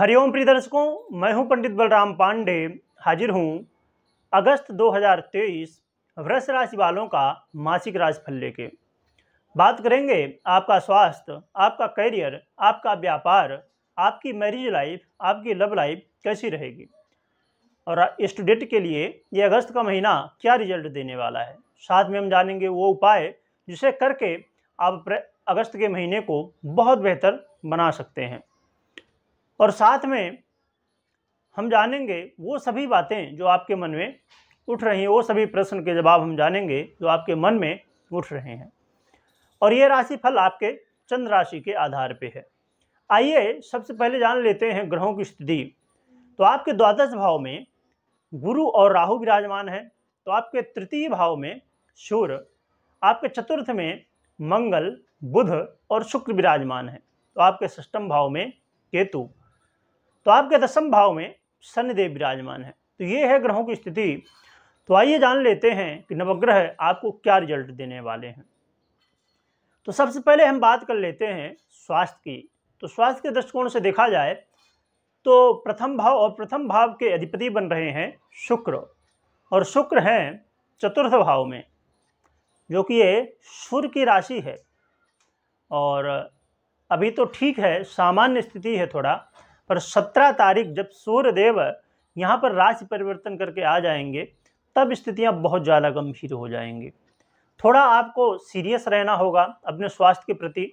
हरिओम प्रिय दर्शकों मैं हूं पंडित बलराम पांडे हाजिर हूं अगस्त 2023 वृष राशि वालों का मासिक राशिफल लेके बात करेंगे आपका स्वास्थ्य आपका करियर आपका व्यापार आपकी मैरिज लाइफ आपकी लव लाइफ कैसी रहेगी और स्टूडेंट के लिए ये अगस्त का महीना क्या रिजल्ट देने वाला है साथ में हम जानेंगे वो उपाय जिसे करके आप अगस्त के महीने को बहुत बेहतर बना सकते हैं और साथ में हम जानेंगे वो सभी बातें जो आपके मन में उठ रही हैं वो सभी प्रश्न के जवाब हम जानेंगे जो आपके मन में उठ रहे हैं और ये राशि फल आपके चंद्र राशि के आधार पे है आइए सबसे पहले जान लेते हैं ग्रहों की स्थिति तो आपके द्वादश भाव में गुरु और राहु विराजमान है तो आपके तृतीय भाव में सूर्य आपके चतुर्थ में मंगल बुध और शुक्र विराजमान है तो आपके सष्टम भाव में केतु तो आपके दसम भाव में शनिदेव विराजमान है तो ये है ग्रहों की स्थिति तो आइए जान लेते हैं कि नवग्रह आपको क्या रिजल्ट देने वाले हैं तो सबसे पहले हम बात कर लेते हैं स्वास्थ्य की तो स्वास्थ्य के दृष्टिकोण से देखा जाए तो प्रथम भाव और प्रथम भाव के अधिपति बन रहे हैं शुक्र और शुक्र हैं चतुर्थ भाव में जो कि ये सूर्य की राशि है और अभी तो ठीक है सामान्य स्थिति है थोड़ा और सत्रह तारीख जब सूर्यदेव यहाँ पर राशि परिवर्तन करके आ जाएंगे तब स्थितियाँ बहुत ज़्यादा गंभीर हो जाएंगी थोड़ा आपको सीरियस रहना होगा अपने स्वास्थ्य के प्रति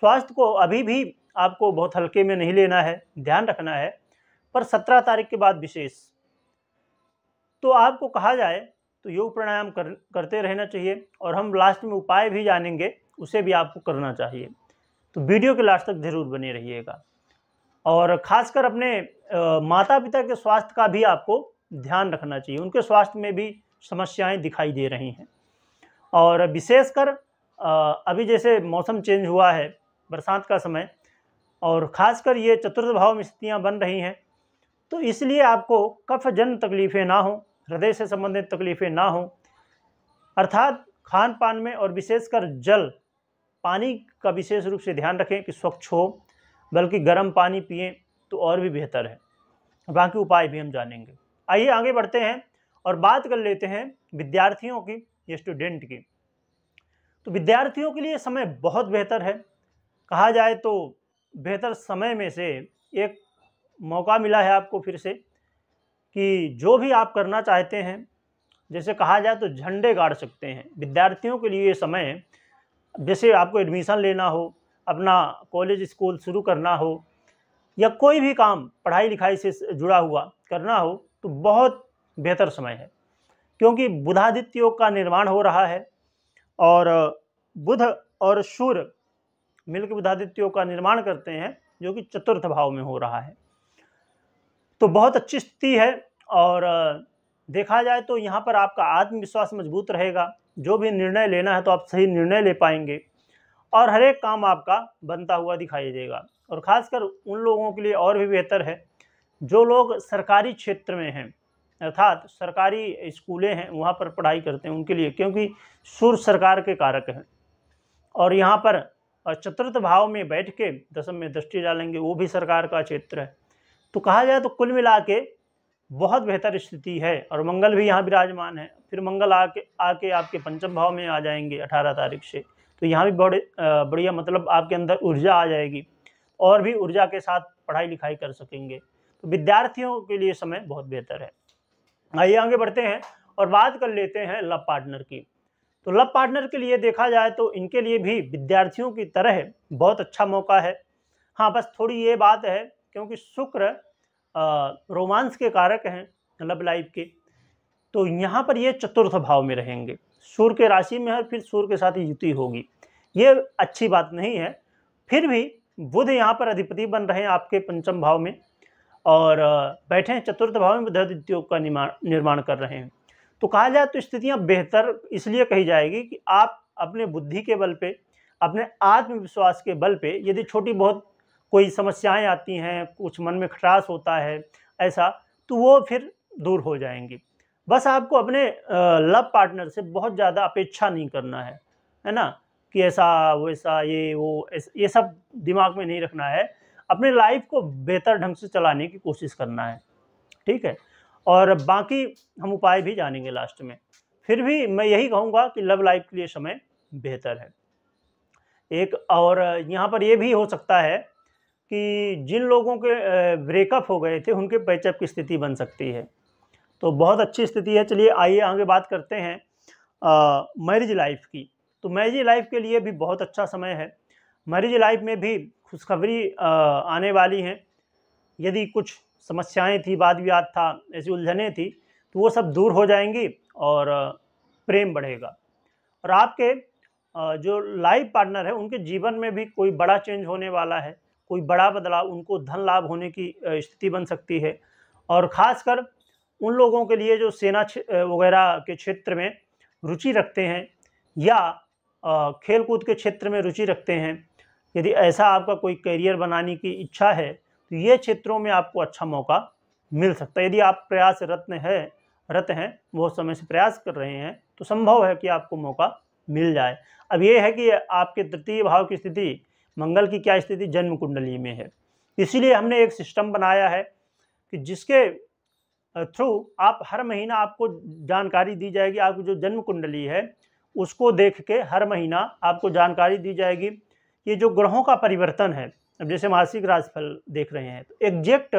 स्वास्थ्य को अभी भी आपको बहुत हल्के में नहीं लेना है ध्यान रखना है पर सत्रह तारीख के बाद विशेष तो आपको कहा जाए तो योग प्राणायाम कर, करते रहना चाहिए और हम लास्ट में उपाय भी जानेंगे उसे भी आपको करना चाहिए तो वीडियो के लास्ट तक ज़रूर बने रहिएगा और ख़ासकर अपने माता पिता के स्वास्थ्य का भी आपको ध्यान रखना चाहिए उनके स्वास्थ्य में भी समस्याएं दिखाई दे रही हैं और विशेषकर अभी जैसे मौसम चेंज हुआ है बरसात का समय और ख़ासकर ये चतुर्थ भाव में स्थितियाँ बन रही हैं तो इसलिए आपको कफ जन तकलीफ़ें ना हों हृदय से संबंधित तकलीफ़ें ना हों अर्थात खान पान में और विशेषकर जल पानी का विशेष रूप से ध्यान रखें कि स्वच्छ हो बल्कि गर्म पानी पिए तो और भी बेहतर है बाकी उपाय भी हम जानेंगे आइए आगे बढ़ते हैं और बात कर लेते हैं विद्यार्थियों की या स्टूडेंट की तो विद्यार्थियों के लिए समय बहुत बेहतर है कहा जाए तो बेहतर समय में से एक मौका मिला है आपको फिर से कि जो भी आप करना चाहते हैं जैसे कहा जाए तो झंडे गाड़ सकते हैं विद्यार्थियों के लिए समय जैसे आपको एडमिशन लेना हो अपना कॉलेज स्कूल शुरू करना हो या कोई भी काम पढ़ाई लिखाई से जुड़ा हुआ करना हो तो बहुत बेहतर समय है क्योंकि बुधादित्य योग का निर्माण हो रहा है और बुध और सूर्य मिलकर बुधादित्य योग का निर्माण करते हैं जो कि चतुर्थ भाव में हो रहा है तो बहुत अच्छी स्थिति है और देखा जाए तो यहाँ पर आपका आत्मविश्वास मजबूत रहेगा जो भी निर्णय लेना है तो आप सही निर्णय ले पाएंगे और हर एक काम आपका बनता हुआ दिखाई देगा और ख़ासकर उन लोगों के लिए और भी बेहतर है जो लोग सरकारी क्षेत्र में हैं अर्थात सरकारी स्कूलें हैं वहाँ पर पढ़ाई करते हैं उनके लिए क्योंकि सुर सरकार के कारक हैं और यहाँ पर चतुर्थ भाव में बैठ के दसम में दृष्टि डालेंगे वो भी सरकार का क्षेत्र है तो कहा जाए तो कुल मिला के बहुत बेहतर स्थिति है और मंगल भी यहाँ विराजमान है फिर मंगल आके आके आपके पंचम भाव में आ जाएंगे अठारह तारीख से तो यहाँ भी बड़े बढ़िया मतलब आपके अंदर ऊर्जा आ जाएगी और भी ऊर्जा के साथ पढ़ाई लिखाई कर सकेंगे तो विद्यार्थियों के लिए समय बहुत बेहतर है आइए आगे बढ़ते हैं और बात कर लेते हैं लव पार्टनर की तो लव पार्टनर के लिए देखा जाए तो इनके लिए भी विद्यार्थियों की तरह बहुत अच्छा मौका है हाँ बस थोड़ी ये बात है क्योंकि शुक्र रोमांस के कारक हैं लव लाइफ के तो यहाँ पर ये चतुर्थ भाव में रहेंगे सूर्य के राशि में है फिर सूर्य के साथ युति होगी ये अच्छी बात नहीं है फिर भी बुध यहाँ पर अधिपति बन रहे हैं आपके पंचम भाव में और बैठे हैं चतुर्थ भाव में बुधादित्य का निर्माण कर रहे हैं तो कहा जाए तो स्थितियाँ बेहतर इसलिए कही जाएगी कि आप अपने बुद्धि के बल पे अपने आत्मविश्वास के बल पे यदि छोटी बहुत कोई समस्याएं आती हैं कुछ मन में खटास होता है ऐसा तो वो फिर दूर हो जाएंगी बस आपको अपने लव पार्टनर से बहुत ज़्यादा अपेक्षा नहीं करना है है ना कि ऐसा वैसा ये वो ऐसा ये सब दिमाग में नहीं रखना है अपने लाइफ को बेहतर ढंग से चलाने की कोशिश करना है ठीक है और बाकी हम उपाय भी जानेंगे लास्ट में फिर भी मैं यही कहूँगा कि लव लाइफ के लिए समय बेहतर है एक और यहाँ पर ये भी हो सकता है कि जिन लोगों के ब्रेकअप हो गए थे उनके पैचअप की स्थिति बन सकती है तो बहुत अच्छी स्थिति है चलिए आइए आगे बात करते हैं मैरिज लाइफ की तो मैरिज लाइफ के लिए भी बहुत अच्छा समय है मैरिज लाइफ में भी खुशखबरी आने वाली हैं यदि कुछ समस्याएं थी वाद विवाद था ऐसी उलझने थी तो वो सब दूर हो जाएंगी और प्रेम बढ़ेगा और आपके जो लाइफ पार्टनर है उनके जीवन में भी कोई बड़ा चेंज होने वाला है कोई बड़ा बदलाव उनको धन लाभ होने की स्थिति बन सकती है और ख़ासकर उन लोगों के लिए जो सेना वगैरह के क्षेत्र में रुचि रखते हैं या खेल कूद के क्षेत्र में रुचि रखते हैं यदि ऐसा आपका कोई करियर बनाने की इच्छा है तो ये क्षेत्रों में आपको अच्छा मौका मिल सकता है यदि आप प्रयास रत्न है रत हैं बहुत समय से प्रयास कर रहे हैं तो संभव है कि आपको मौका मिल जाए अब ये है कि आपके तृतीय भाव की स्थिति मंगल की क्या स्थिति जन्म कुंडली में है इसीलिए हमने एक सिस्टम बनाया है कि जिसके थ्रू आप हर महीना आपको जानकारी दी जाएगी आपकी जो जन्म कुंडली है उसको देख के हर महीना आपको जानकारी दी जाएगी ये जो ग्रहों का परिवर्तन है अब जैसे मासिक राशिफल देख रहे हैं तो एग्जैक्ट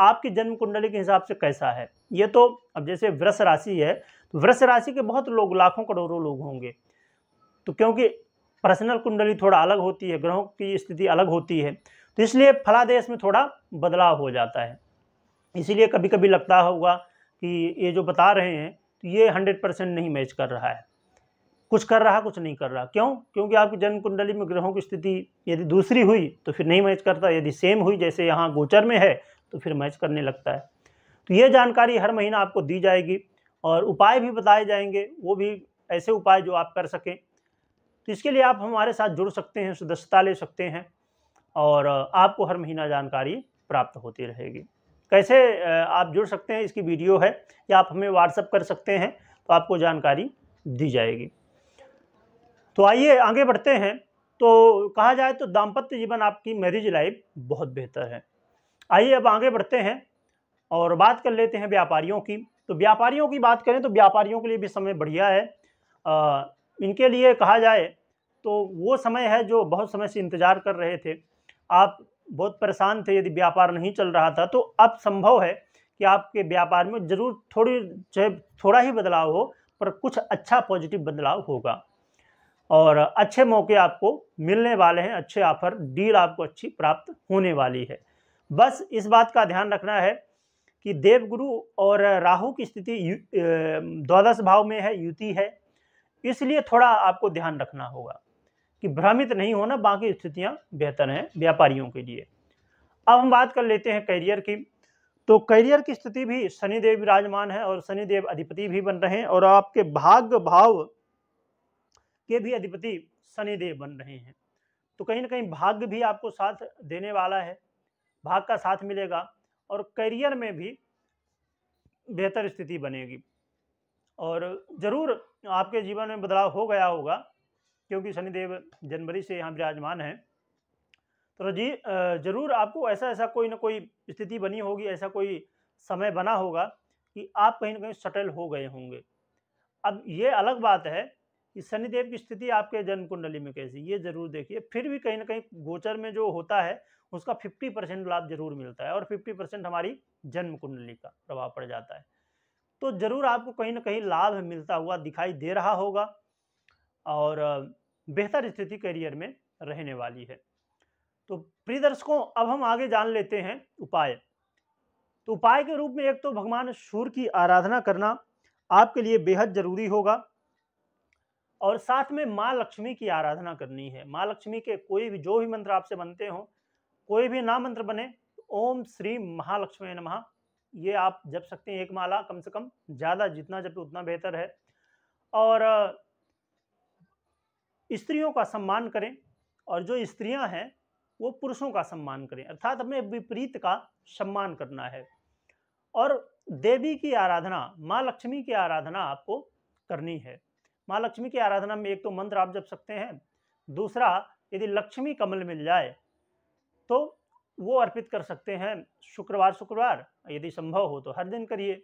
आपकी जन्म कुंडली के हिसाब से कैसा है ये तो अब जैसे वृष राशि है तो वृष राशि के बहुत लोग लाखों करोड़ों लोग होंगे तो क्योंकि पर्सनल कुंडली थोड़ा अलग होती है ग्रहों की स्थिति अलग होती है तो इसलिए फलादेश में थोड़ा बदलाव हो जाता है इसीलिए कभी कभी लगता होगा कि ये जो बता रहे हैं तो ये हंड्रेड परसेंट नहीं मैच कर रहा है कुछ कर रहा कुछ नहीं कर रहा क्यों क्योंकि आपकी जन्म कुंडली में ग्रहों की स्थिति यदि दूसरी हुई तो फिर नहीं मैच करता यदि सेम हुई जैसे यहाँ गोचर में है तो फिर मैच करने लगता है तो ये जानकारी हर महीना आपको दी जाएगी और उपाय भी बताए जाएंगे वो भी ऐसे उपाय जो आप कर सकें तो इसके लिए आप हमारे साथ जुड़ सकते हैं सदस्यता ले सकते हैं और आपको हर महीना जानकारी प्राप्त होती रहेगी कैसे आप जुड़ सकते हैं इसकी वीडियो है या आप हमें व्हाट्सअप कर सकते हैं तो आपको जानकारी दी जाएगी तो आइए आगे बढ़ते हैं तो कहा जाए तो दाम्पत्य जीवन आपकी मैरिज लाइफ बहुत बेहतर है आइए अब आगे बढ़ते हैं और बात कर लेते हैं व्यापारियों की तो व्यापारियों की बात करें तो व्यापारियों के लिए भी समय बढ़िया है आ, इनके लिए कहा जाए तो वो समय है जो बहुत समय से इंतज़ार कर रहे थे आप बहुत परेशान थे यदि व्यापार नहीं चल रहा था तो अब संभव है कि आपके व्यापार में ज़रूर थोड़ी चाहे थोड़ा ही बदलाव हो पर कुछ अच्छा पॉजिटिव बदलाव होगा और अच्छे मौके आपको मिलने वाले हैं अच्छे ऑफर डील आपको अच्छी प्राप्त होने वाली है बस इस बात का ध्यान रखना है कि देवगुरु और राहु की स्थिति द्वादश भाव में है युति है इसलिए थोड़ा आपको ध्यान रखना होगा कि भ्रमित नहीं होना बाकी स्थितियां बेहतर हैं व्यापारियों के लिए अब हम बात कर लेते हैं करियर की तो करियर की स्थिति भी शनिदेव विराजमान है और शनिदेव अधिपति भी बन रहे हैं और आपके भाग्य भाव के भी अधिपति शनिदेव बन रहे हैं तो कहीं ना कहीं भाग्य भी आपको साथ देने वाला है भाग का साथ मिलेगा और करियर में भी बेहतर स्थिति बनेगी और ज़रूर आपके जीवन में बदलाव हो गया होगा क्योंकि शनिदेव जनवरी से यहाँ विराजमान हैं तो जी ज़रूर आपको ऐसा ऐसा कोई ना कोई स्थिति बनी होगी ऐसा कोई समय बना होगा कि आप कहीं ना कहीं सेटल हो गए होंगे अब ये अलग बात है कि शनिदेव की स्थिति आपके जन्म कुंडली में कैसी ये जरूर देखिए फिर भी कहीं ना कहीं गोचर में जो होता है उसका 50 परसेंट लाभ जरूर मिलता है और 50 परसेंट हमारी जन्म कुंडली का प्रभाव पड़ जाता है तो जरूर आपको कहीं ना कहीं लाभ मिलता हुआ दिखाई दे रहा होगा और बेहतर स्थिति करियर में रहने वाली है तो प्रिय दर्शकों अब हम आगे जान लेते हैं उपाय तो उपाय के रूप में एक तो भगवान सूर्य की आराधना करना आपके लिए बेहद जरूरी होगा और साथ में माँ लक्ष्मी की आराधना करनी है माँ लक्ष्मी के कोई भी जो भी मंत्र आपसे बनते हों कोई भी ना मंत्र बने ओम श्री महालक्ष्मी नमः ये आप जप सकते हैं एक माला कम से कम ज़्यादा जितना जप उतना बेहतर है और स्त्रियों का सम्मान करें और जो स्त्रियां हैं वो पुरुषों का सम्मान करें अर्थात अपने विपरीत का सम्मान करना है और देवी की आराधना माँ लक्ष्मी की आराधना आपको करनी है माँ लक्ष्मी की आराधना में एक तो मंत्र आप जप सकते हैं दूसरा यदि लक्ष्मी कमल मिल जाए तो वो अर्पित कर सकते हैं शुक्रवार शुक्रवार यदि संभव हो तो हर दिन करिए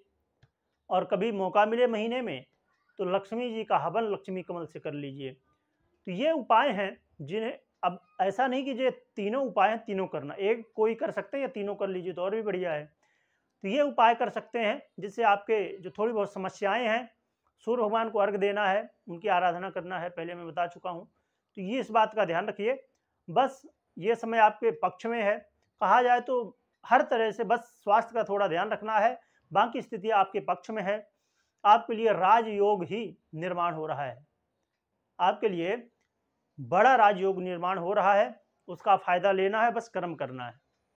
और कभी मौका मिले महीने में तो लक्ष्मी जी का हवन लक्ष्मी कमल से कर लीजिए तो ये उपाय हैं जिन्हें अब ऐसा नहीं कि जो तीनों उपाय हैं तीनों करना एक कोई कर सकते हैं या तीनों कर लीजिए तो और भी बढ़िया है तो ये उपाय कर सकते हैं जिससे आपके जो थोड़ी बहुत समस्याएं हैं सूर्य भगवान को अर्घ देना है उनकी आराधना करना है पहले मैं बता चुका हूँ तो ये इस बात का ध्यान रखिए बस ये समय आपके पक्ष में है कहा जाए तो हर तरह से बस स्वास्थ्य का थोड़ा ध्यान रखना है बाकी स्थिति आपके पक्ष में है आपके लिए राजयोग ही निर्माण हो रहा है आपके लिए बड़ा राजयोग निर्माण हो रहा है उसका फायदा लेना है बस कर्म करना है